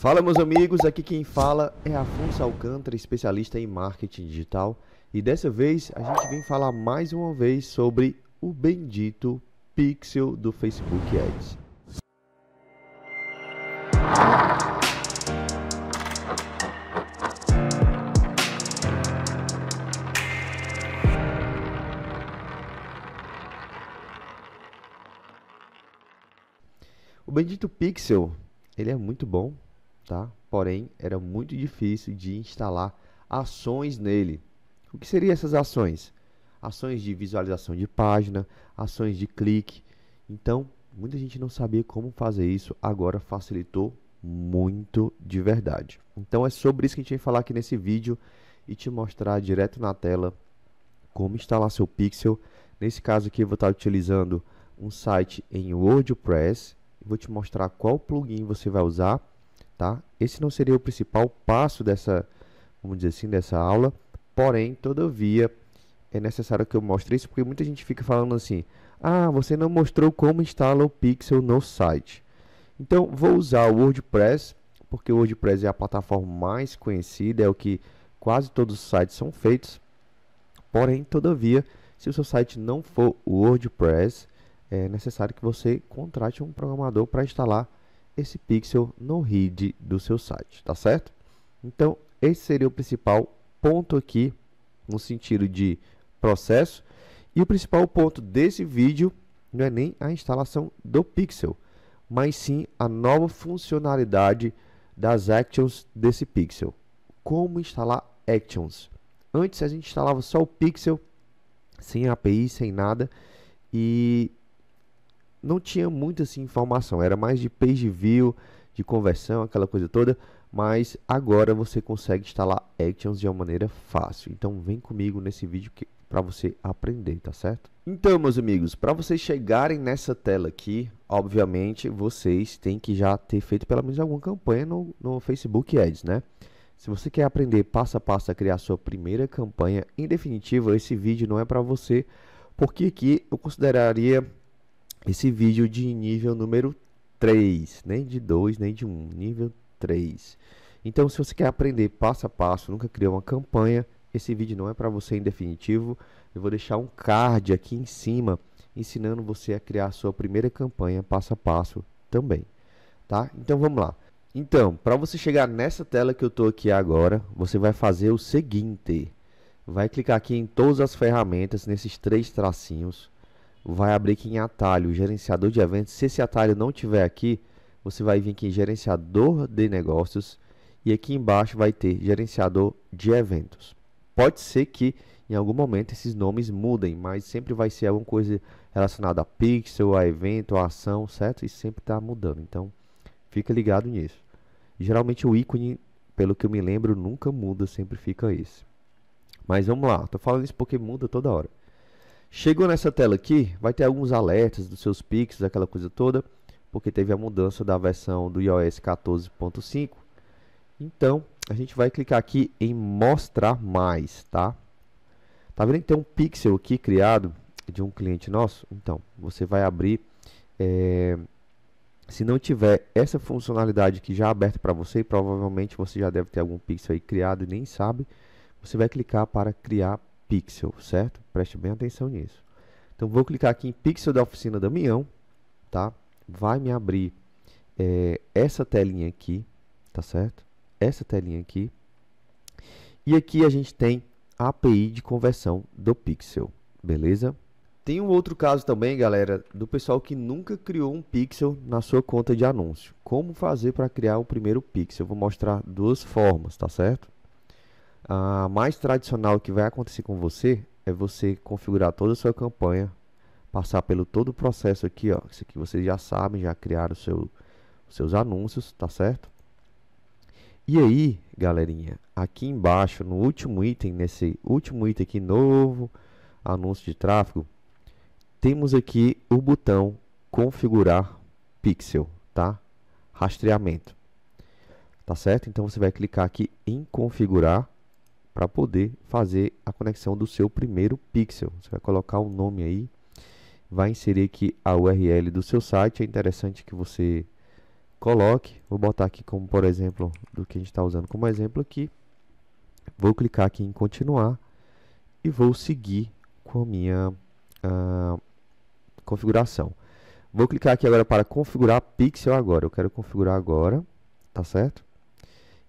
Fala, meus amigos. Aqui quem fala é Afonso Alcântara, especialista em marketing digital. E dessa vez a gente vem falar mais uma vez sobre o bendito pixel do Facebook Ads. O bendito pixel, ele é muito bom, tá? porém era muito difícil de instalar ações nele. O que seriam essas ações? Ações de visualização de página, ações de clique. Então, muita gente não sabia como fazer isso, agora facilitou muito de verdade. Então é sobre isso que a gente vai falar aqui nesse vídeo e te mostrar direto na tela como instalar seu pixel. Nesse caso aqui eu vou estar utilizando um site em WordPress, vou te mostrar qual plugin você vai usar tá? Esse não seria o principal passo dessa, vamos dizer assim, dessa aula, porém, todavia, é necessário que eu mostre isso porque muita gente fica falando assim: "Ah, você não mostrou como instala o Pixel no site". Então, vou usar o WordPress, porque o WordPress é a plataforma mais conhecida, é o que quase todos os sites são feitos. Porém, todavia, se o seu site não for o WordPress, é necessário que você contrate um programador para instalar esse pixel no RID do seu site, tá certo? Então, esse seria o principal ponto aqui no sentido de processo. E o principal ponto desse vídeo não é nem a instalação do pixel, mas sim a nova funcionalidade das actions desse pixel. Como instalar actions? Antes a gente instalava só o pixel, sem API, sem nada, e não tinha muita assim, informação, era mais de page view, de conversão, aquela coisa toda, mas agora você consegue instalar Actions de uma maneira fácil. Então vem comigo nesse vídeo para você aprender, tá certo? Então, meus amigos, para vocês chegarem nessa tela aqui, obviamente vocês têm que já ter feito pelo menos alguma campanha no, no Facebook Ads, né? Se você quer aprender passo a passo a criar sua primeira campanha, em definitiva, esse vídeo não é para você, porque aqui eu consideraria esse vídeo de nível número 3, nem de 2, nem de 1, nível 3. Então, se você quer aprender passo a passo, nunca criou uma campanha, esse vídeo não é para você em definitivo. Eu vou deixar um card aqui em cima ensinando você a criar a sua primeira campanha passo a passo também, tá? Então, vamos lá. Então, para você chegar nessa tela que eu tô aqui agora, você vai fazer o seguinte. Vai clicar aqui em todas as ferramentas, nesses três tracinhos vai abrir aqui em atalho, gerenciador de eventos. Se esse atalho não tiver aqui, você vai vir aqui em gerenciador de negócios e aqui embaixo vai ter gerenciador de eventos. Pode ser que em algum momento esses nomes mudem, mas sempre vai ser alguma coisa relacionada a pixel, a evento, a ação, certo? E sempre está mudando, então fica ligado nisso. Geralmente o ícone, pelo que eu me lembro, nunca muda, sempre fica esse. Mas vamos lá, estou falando isso porque muda toda hora. Chegou nessa tela aqui, vai ter alguns alertas dos seus pixels, aquela coisa toda, porque teve a mudança da versão do iOS 14.5. Então, a gente vai clicar aqui em mostrar mais, tá? Tá vendo que tem um pixel aqui criado de um cliente nosso? Então, você vai abrir... É... Se não tiver essa funcionalidade que já aberta para você, provavelmente você já deve ter algum pixel aí criado e nem sabe. Você vai clicar para criar pixel, certo? Preste bem atenção nisso. Então vou clicar aqui em pixel da oficina Damião, tá? Vai me abrir é, essa telinha aqui, tá certo? Essa telinha aqui. E aqui a gente tem a API de conversão do pixel, beleza? Tem um outro caso também, galera, do pessoal que nunca criou um pixel na sua conta de anúncio. Como fazer para criar o primeiro pixel? Eu vou mostrar duas formas, tá certo? A mais tradicional que vai acontecer com você é você configurar toda a sua campanha, passar pelo todo o processo aqui, ó. Isso aqui vocês já sabem, já criaram seu, os seus anúncios, tá certo? E aí, galerinha, aqui embaixo, no último item, nesse último item aqui novo, anúncio de tráfego, temos aqui o botão configurar pixel, tá? Rastreamento. Tá certo? Então você vai clicar aqui em configurar para poder fazer a conexão do seu primeiro pixel. Você vai colocar o um nome aí, vai inserir aqui a URL do seu site. É interessante que você coloque. Vou botar aqui como por exemplo do que a gente está usando como exemplo aqui. Vou clicar aqui em continuar e vou seguir com a minha uh, configuração. Vou clicar aqui agora para configurar pixel agora. Eu quero configurar agora, tá certo?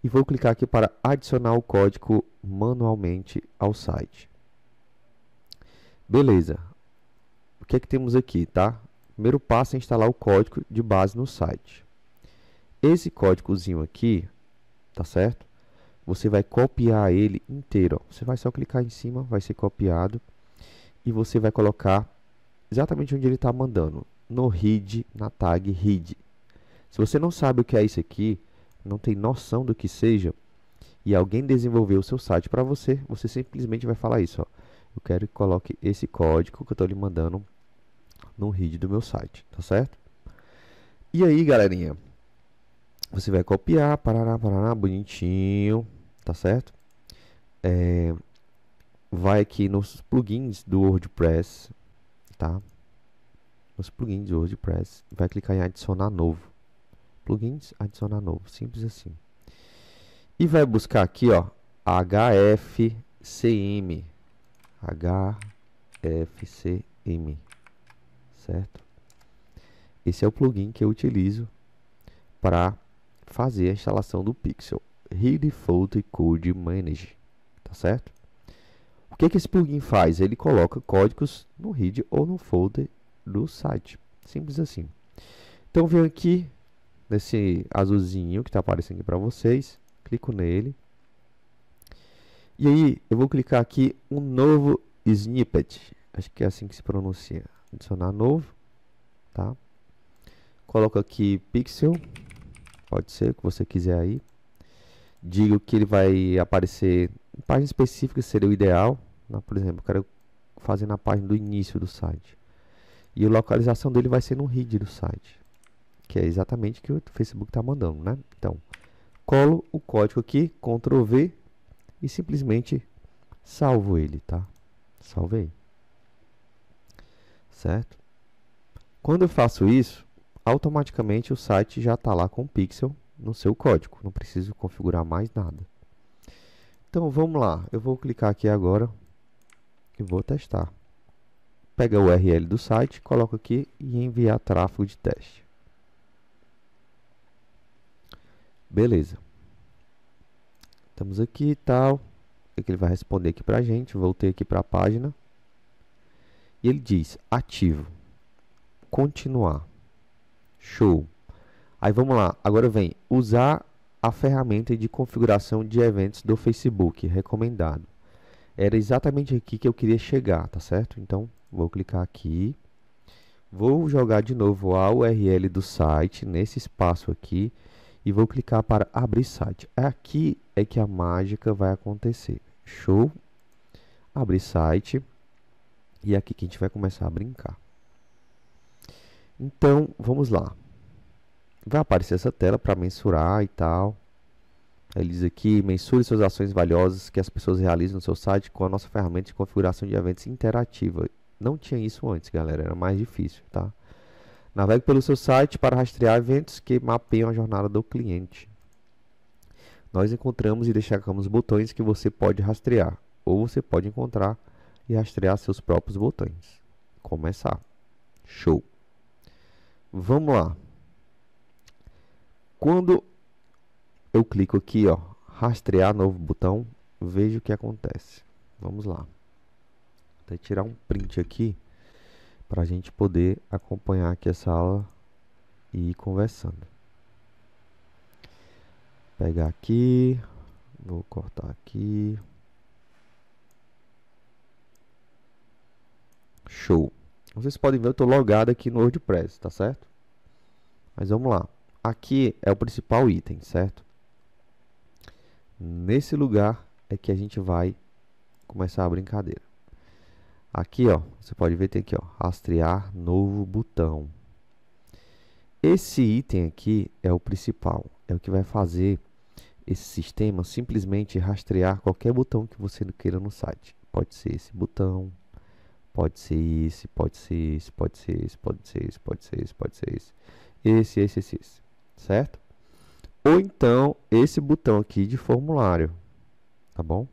e vou clicar aqui para adicionar o código manualmente ao site. Beleza. O que é que temos aqui, tá? Primeiro passo é instalar o código de base no site. Esse códigozinho aqui, tá certo? Você vai copiar ele inteiro. Ó. Você vai só clicar em cima, vai ser copiado. E você vai colocar exatamente onde ele está mandando. No read, na tag read. Se você não sabe o que é isso aqui, não tem noção do que seja, e alguém desenvolveu o seu site para você, você simplesmente vai falar isso. Ó. Eu quero que coloque esse código que eu estou lhe mandando no read do meu site, tá certo? E aí, galerinha, você vai copiar, parará, parará, bonitinho, tá certo? É, vai aqui nos plugins do WordPress, tá? Nos plugins do WordPress, vai clicar em adicionar novo plugins, adicionar novo, simples assim. E vai buscar aqui, ó, HFCM, HFCM, certo? Esse é o plugin que eu utilizo para fazer a instalação do Pixel, Read Redefault Code Manage, tá certo? O que, que esse plugin faz? Ele coloca códigos no read ou no folder do site, simples assim. Então venho aqui, nesse azulzinho que está aparecendo aqui para vocês. Clico nele. E aí eu vou clicar aqui um novo snippet. Acho que é assim que se pronuncia. Adicionar novo. Tá? Coloco aqui pixel. Pode ser o que você quiser aí. Digo que ele vai aparecer em página específica seria o ideal. Né? Por exemplo, eu quero fazer na página do início do site. E a localização dele vai ser no read do site que é exatamente o que o Facebook está mandando, né? Então, colo o código aqui, Ctrl V e simplesmente salvo ele, tá? Salvei. Certo? Quando eu faço isso, automaticamente o site já está lá com o pixel no seu código. Não preciso configurar mais nada. Então vamos lá. Eu vou clicar aqui agora e vou testar. Pega o URL do site, coloco aqui e enviar tráfego de teste. Beleza. Estamos aqui e tal. É que ele vai responder aqui pra gente. Voltei aqui para a página. E ele diz ativo. Continuar. Show. Aí vamos lá. Agora vem usar a ferramenta de configuração de eventos do Facebook recomendado. Era exatamente aqui que eu queria chegar, tá certo? Então, vou clicar aqui. Vou jogar de novo a URL do site nesse espaço aqui e vou clicar para abrir site. É aqui é que a mágica vai acontecer. Show. Abrir site. E é aqui que a gente vai começar a brincar. Então, vamos lá. Vai aparecer essa tela para mensurar e tal. Ele diz aqui, mensure suas ações valiosas que as pessoas realizam no seu site com a nossa ferramenta de configuração de eventos interativa. Não tinha isso antes, galera, era mais difícil, tá? Navegue pelo seu site para rastrear eventos que mapeiam a jornada do cliente. Nós encontramos e destacamos botões que você pode rastrear, ou você pode encontrar e rastrear seus próprios botões. Começar. Show. Vamos lá. Quando eu clico aqui, ó, rastrear novo botão, vejo o que acontece. Vamos lá. Vou até tirar um print aqui para a gente poder acompanhar aqui essa aula e ir conversando. Vou pegar aqui, vou cortar aqui. Show. Vocês podem ver, eu estou logado aqui no WordPress, tá certo? Mas vamos lá. Aqui é o principal item, certo? Nesse lugar é que a gente vai começar a brincadeira. Aqui, ó, você pode ver, tem aqui, ó, rastrear novo botão. Esse item aqui é o principal, é o que vai fazer esse sistema simplesmente rastrear qualquer botão que você queira no site. Pode ser esse botão, pode ser esse, pode ser esse, pode ser esse, pode ser esse, pode ser esse, pode ser esse, esse, esse, esse, esse certo? Ou então esse botão aqui de formulário, tá bom?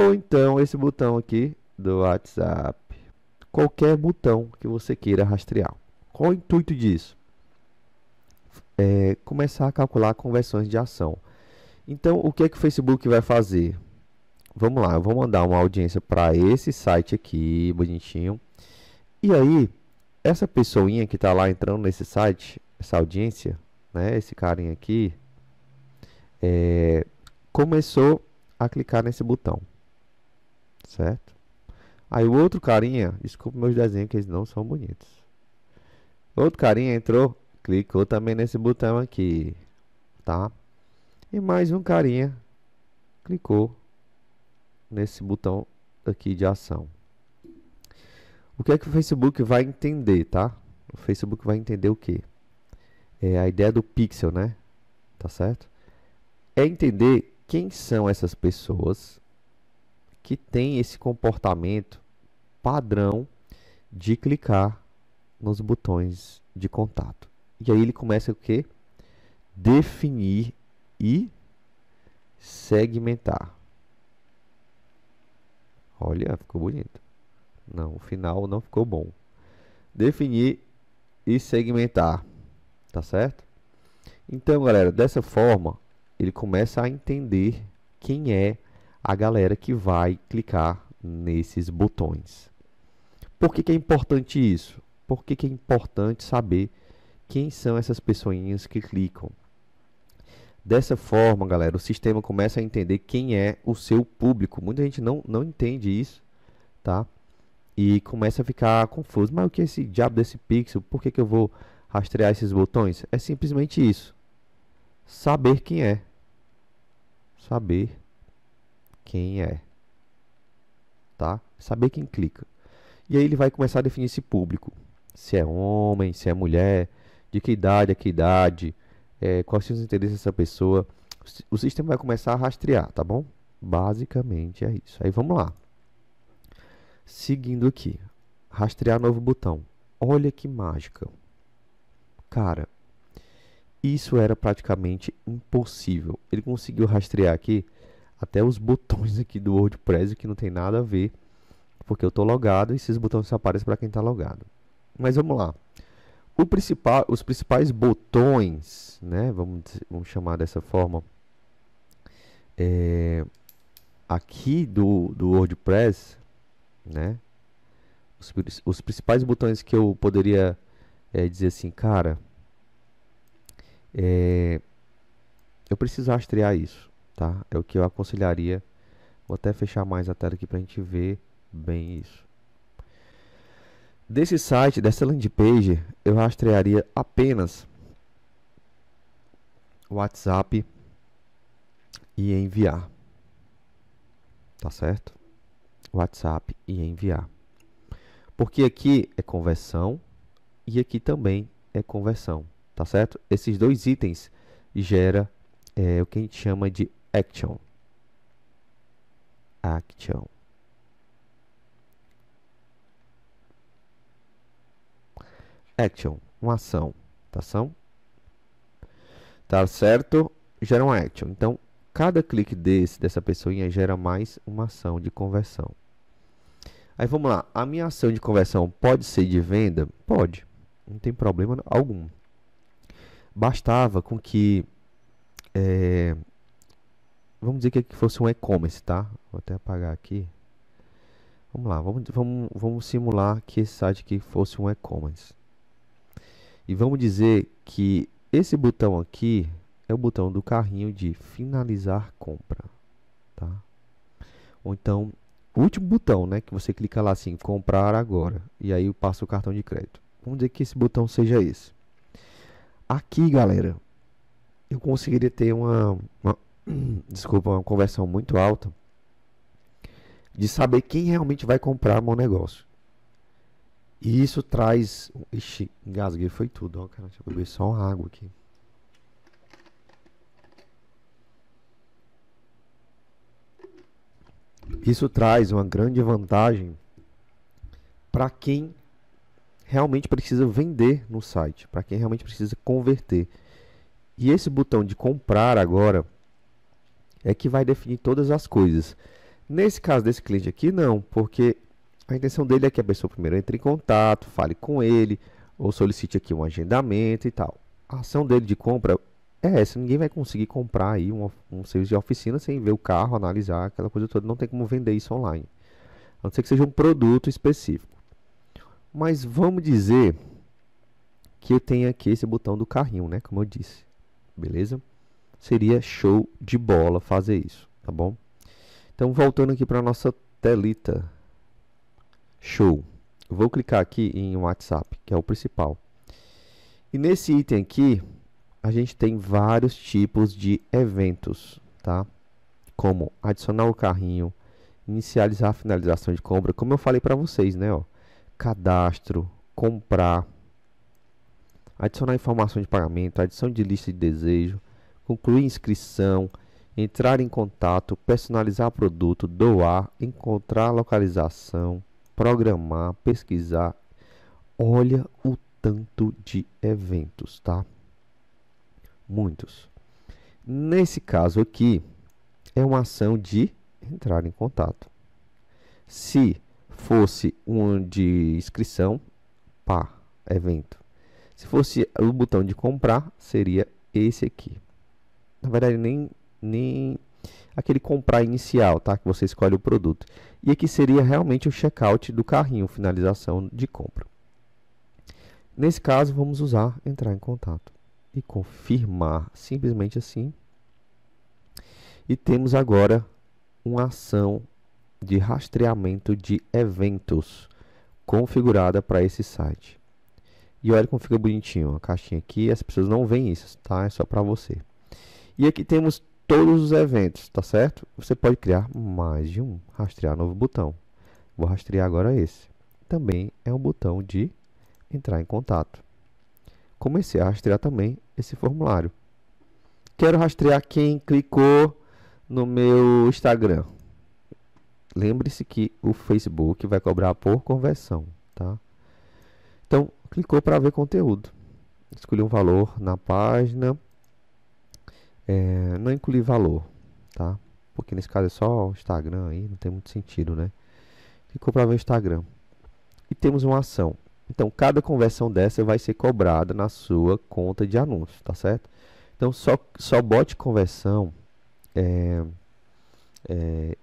Ou então esse botão aqui do WhatsApp. Qualquer botão que você queira rastrear. Qual o intuito disso? É começar a calcular conversões de ação. Então, o que é que o Facebook vai fazer? Vamos lá, eu vou mandar uma audiência para esse site aqui, bonitinho. E aí, essa pessoinha que está lá entrando nesse site, essa audiência, né, esse carinha aqui, é, começou a clicar nesse botão. Certo? Aí o outro carinha, desculpa meus desenhos que eles não são bonitos. Outro carinha entrou, clicou também nesse botão aqui, tá? E mais um carinha clicou nesse botão aqui de ação. O que é que o Facebook vai entender, tá? O Facebook vai entender o que? É a ideia do pixel, né? Tá certo? É entender quem são essas pessoas que tem esse comportamento padrão de clicar nos botões de contato. E aí ele começa o que? Definir e segmentar. Olha, ficou bonito. Não, o final não ficou bom. Definir e segmentar, tá certo? Então, galera, dessa forma, ele começa a entender quem é a galera que vai clicar nesses botões. Por que, que é importante isso? Por que, que é importante saber quem são essas pessoinhas que clicam? Dessa forma, galera, o sistema começa a entender quem é o seu público. Muita gente não, não entende isso, tá? E começa a ficar confuso. Mas o que é esse diabo desse pixel? Por que, que eu vou rastrear esses botões? É simplesmente isso. Saber quem é. Saber quem é. Tá? Saber quem clica. E aí ele vai começar a definir esse público. Se é homem, se é mulher, de que idade, a que idade, é, quais são os interesses dessa pessoa. O sistema vai começar a rastrear, tá bom? Basicamente é isso. Aí vamos lá. Seguindo aqui. Rastrear novo botão. Olha que mágica. Cara, isso era praticamente impossível. Ele conseguiu rastrear aqui até os botões aqui do WordPress que não tem nada a ver, porque eu estou logado e esses botões só aparecem para quem está logado. Mas vamos lá. Principal, os principais botões, né? Vamos, vamos chamar dessa forma. É, aqui do, do WordPress, né? Os, os principais botões que eu poderia é, dizer assim, cara, é, eu preciso rastrear isso tá? É o que eu aconselharia. Vou até fechar mais a tela aqui para a gente ver bem isso. Desse site, dessa landing page, eu rastrearia apenas WhatsApp e enviar. Tá certo? WhatsApp e enviar. Porque aqui é conversão e aqui também é conversão, tá certo? Esses dois itens gera é, o que a gente chama de action action action uma ação tá ação tá certo gera uma action então cada clique desse dessa pessoinha gera mais uma ação de conversão aí vamos lá a minha ação de conversão pode ser de venda pode não tem problema algum bastava com que é, Vamos dizer que fosse um e-commerce, tá? Vou até apagar aqui. Vamos lá, vamos, vamos, vamos simular que esse site aqui fosse um e-commerce. E vamos dizer que esse botão aqui é o botão do carrinho de finalizar compra, tá? Ou então, o último botão, né, que você clica lá assim, comprar agora, e aí passa o cartão de crédito. Vamos dizer que esse botão seja esse. Aqui, galera, eu conseguiria ter uma, uma desculpa, é uma conversão muito alta de saber quem realmente vai comprar meu negócio. E isso traz. Ixi, engasguei, foi tudo. Ó, cara, deixa eu beber só uma água aqui. Isso traz uma grande vantagem para quem realmente precisa vender no site, para quem realmente precisa converter. E esse botão de comprar agora é que vai definir todas as coisas. Nesse caso desse cliente aqui, não, porque a intenção dele é que a pessoa primeiro entre em contato, fale com ele, ou solicite aqui um agendamento e tal. A ação dele de compra é essa, ninguém vai conseguir comprar aí um, um serviço de oficina sem ver o carro, analisar, aquela coisa toda, não tem como vender isso online. A não ser que seja um produto específico. Mas vamos dizer que eu tenho aqui esse botão do carrinho, né, como eu disse. Beleza? seria show de bola fazer isso, tá bom? Então voltando aqui para nossa telita. Show. vou clicar aqui em WhatsApp, que é o principal. E nesse item aqui, a gente tem vários tipos de eventos, tá? Como adicionar o carrinho, inicializar a finalização de compra, como eu falei para vocês, né, ó. Cadastro, comprar, adicionar informação de pagamento, adição de lista de desejo, concluir inscrição, entrar em contato, personalizar produto, doar, encontrar localização, programar, pesquisar. Olha o tanto de eventos, tá? Muitos. Nesse caso aqui, é uma ação de entrar em contato. Se fosse um de inscrição, pá, evento. Se fosse o botão de comprar, seria esse aqui na verdade nem nem aquele comprar inicial, tá? Que você escolhe o produto. E aqui seria realmente o checkout do carrinho, finalização de compra. Nesse caso, vamos usar entrar em contato e confirmar, simplesmente assim. E temos agora uma ação de rastreamento de eventos configurada para esse site. E olha como fica bonitinho, a caixinha aqui, as pessoas não veem isso, tá? É só para você. E aqui temos todos os eventos, tá certo? Você pode criar mais de um. Rastrear novo botão. Vou rastrear agora esse. Também é um botão de entrar em contato. Comecei a rastrear também esse formulário. Quero rastrear quem clicou no meu Instagram. Lembre-se que o Facebook vai cobrar por conversão, tá? Então, clicou para ver conteúdo. Escolhi um valor na página é, não incluir valor, tá? Porque nesse caso é só o Instagram aí, não tem muito sentido, né? Ficou para ver o Instagram. E temos uma ação. Então, cada conversão dessa vai ser cobrada na sua conta de anúncios, tá certo? Então, só, só bote conversão é, é,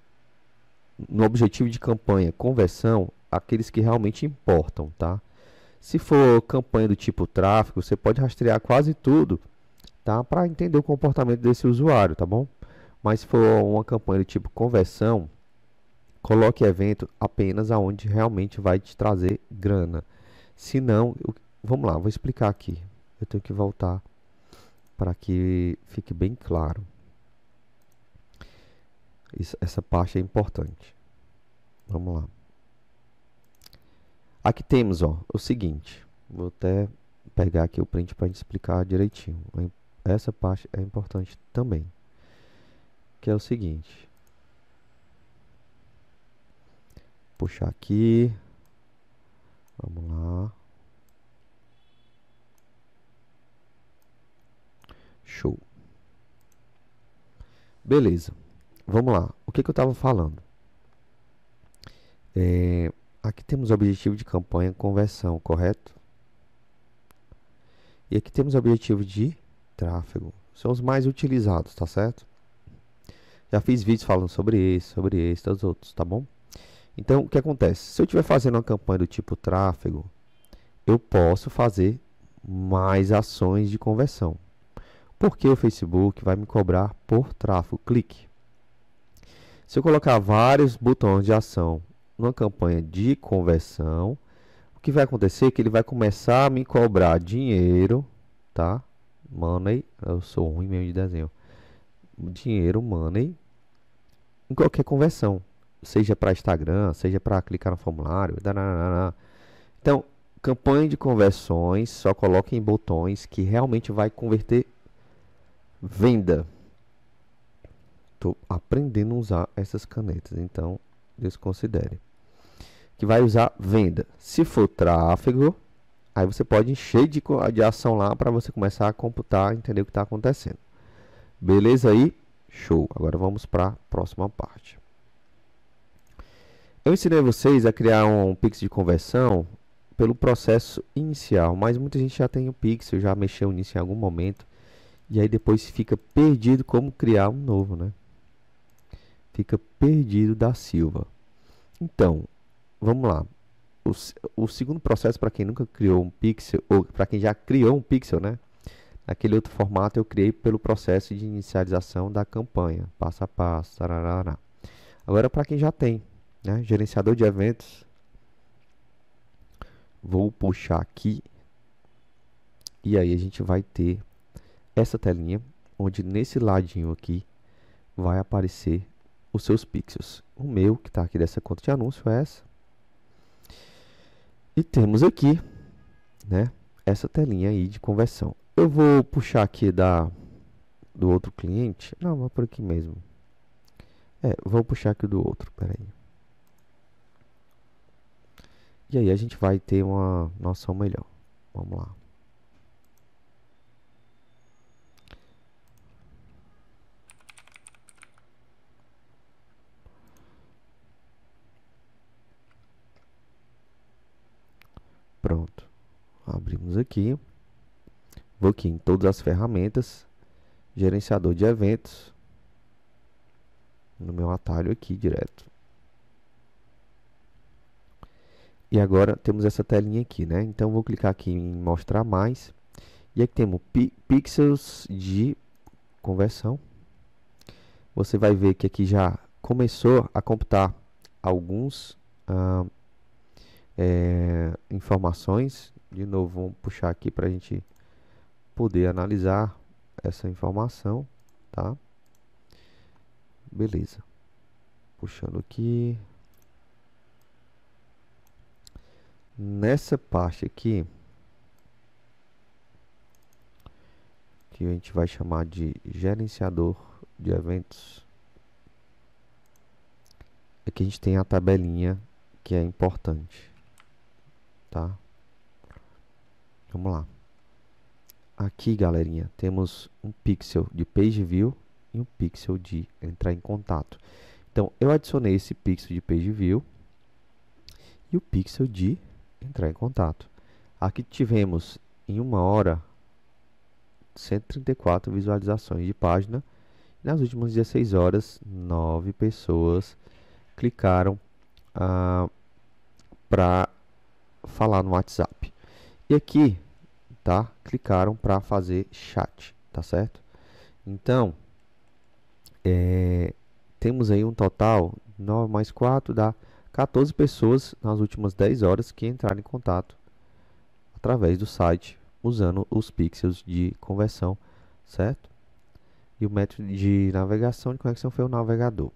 no objetivo de campanha conversão aqueles que realmente importam, tá? Se for campanha do tipo tráfego, você pode rastrear quase tudo tá? Para entender o comportamento desse usuário, tá bom? Mas se for uma campanha de tipo conversão, coloque evento apenas aonde realmente vai te trazer grana. Se não, eu, vamos lá, vou explicar aqui. Eu tenho que voltar para que fique bem claro. Isso, essa parte é importante. Vamos lá. Aqui temos ó, o seguinte. Vou até pegar aqui o print para explicar direitinho essa parte é importante também, que é o seguinte. Puxar aqui. Vamos lá. Show. Beleza. Vamos lá. O que, que eu estava falando? É, aqui temos objetivo de campanha conversão, correto? E aqui temos objetivo de tráfego. São os mais utilizados, tá certo? Já fiz vídeos falando sobre esse, sobre esse, os outros, tá bom? Então, o que acontece? Se eu estiver fazendo uma campanha do tipo tráfego, eu posso fazer mais ações de conversão. Porque o Facebook vai me cobrar por tráfego, clique. Se eu colocar vários botões de ação numa campanha de conversão, o que vai acontecer é que ele vai começar a me cobrar dinheiro, tá? money, eu sou ruim mesmo de desenho. Dinheiro, money, em qualquer conversão, seja para Instagram, seja para clicar no formulário. Dananana. Então, campanha de conversões, só coloque em botões que realmente vai converter venda. Tô aprendendo a usar essas canetas, então desconsidere. Que vai usar venda. Se for tráfego, Aí você pode encher de, de ação lá para você começar a computar, entender o que está acontecendo. Beleza aí? Show! Agora vamos para a próxima parte. Eu ensinei vocês a criar um pixel de conversão pelo processo inicial, mas muita gente já tem o um pixel, já mexeu nisso em algum momento, e aí depois fica perdido como criar um novo, né? Fica perdido da Silva. Então, vamos lá o, o segundo processo para quem nunca criou um pixel, ou para quem já criou um pixel, né? aquele outro formato eu criei pelo processo de inicialização da campanha, passo a passo, tararara. Agora para quem já tem, né? Gerenciador de eventos. Vou puxar aqui. E aí a gente vai ter essa telinha, onde nesse ladinho aqui vai aparecer os seus pixels. O meu, que está aqui dessa conta de anúncio, é essa. E temos aqui, né, essa telinha aí de conversão. Eu vou puxar aqui da do outro cliente. Não, vou por aqui mesmo. É, vou puxar aqui do outro, peraí. E aí a gente vai ter uma noção melhor. Vamos lá. Pronto. Abrimos aqui. Vou aqui em todas as ferramentas. Gerenciador de eventos. No meu atalho aqui direto. E agora temos essa telinha aqui, né? Então vou clicar aqui em mostrar mais. E aqui temos pixels de conversão. Você vai ver que aqui já começou a computar alguns é, informações. De novo, vamos puxar aqui para a gente poder analisar essa informação, tá? Beleza. Puxando aqui. Nessa parte aqui, que a gente vai chamar de gerenciador de eventos. Aqui é a gente tem a tabelinha que é importante tá? Vamos lá. Aqui, galerinha, temos um pixel de page view e um pixel de entrar em contato. Então, eu adicionei esse pixel de page view e o pixel de entrar em contato. Aqui tivemos em uma hora 134 visualizações de página. Nas últimas 16 horas, 9 pessoas clicaram ah, para falar no WhatsApp. E aqui, tá? Clicaram para fazer chat, tá certo? Então, é, temos aí um total 9 mais 4 dá 14 pessoas nas últimas 10 horas que entraram em contato através do site usando os pixels de conversão, certo? E o método de navegação de conexão foi o navegador.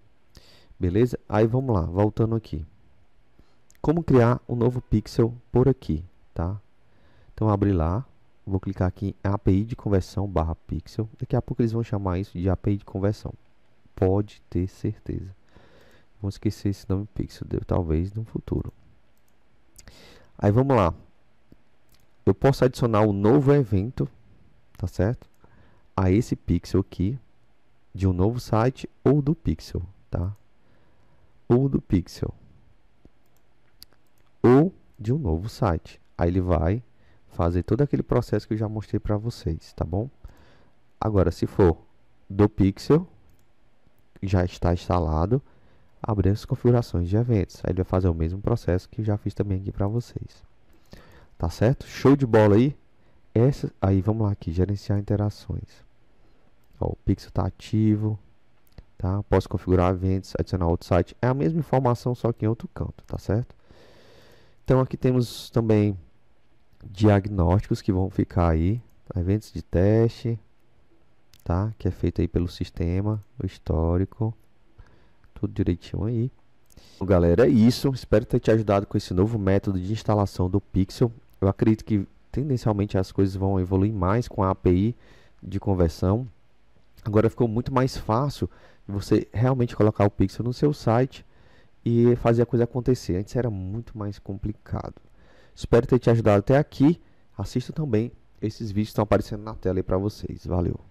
Beleza? Aí vamos lá, voltando aqui. Como criar um novo pixel por aqui, tá? Então abri lá, vou clicar aqui em API de conversão barra pixel. Daqui a pouco eles vão chamar isso de API de conversão. Pode ter certeza. Vou esquecer esse nome pixel, talvez no futuro. Aí vamos lá. Eu posso adicionar um novo evento, tá certo? A esse pixel aqui de um novo site ou do pixel, tá? Ou do pixel ou de um novo site. Aí ele vai fazer todo aquele processo que eu já mostrei para vocês, tá bom? Agora, se for do Pixel, já está instalado, abrir as configurações de eventos. Aí ele vai fazer o mesmo processo que eu já fiz também aqui para vocês. Tá certo? Show de bola aí? Essa, aí vamos lá aqui, gerenciar interações. Ó, o Pixel está ativo, tá? Posso configurar eventos, adicionar outro site. É a mesma informação, só que em outro canto, tá certo? Então aqui temos também diagnósticos que vão ficar aí, tá? eventos de teste, tá? Que é feito aí pelo sistema, o histórico, tudo direitinho aí. galera, é isso. Espero ter te ajudado com esse novo método de instalação do Pixel. Eu acredito que tendencialmente as coisas vão evoluir mais com a API de conversão. Agora ficou muito mais fácil você realmente colocar o Pixel no seu site e fazer a coisa acontecer. Antes era muito mais complicado. Espero ter te ajudado até aqui. Assista também. Esses vídeos estão aparecendo na tela aí para vocês. Valeu.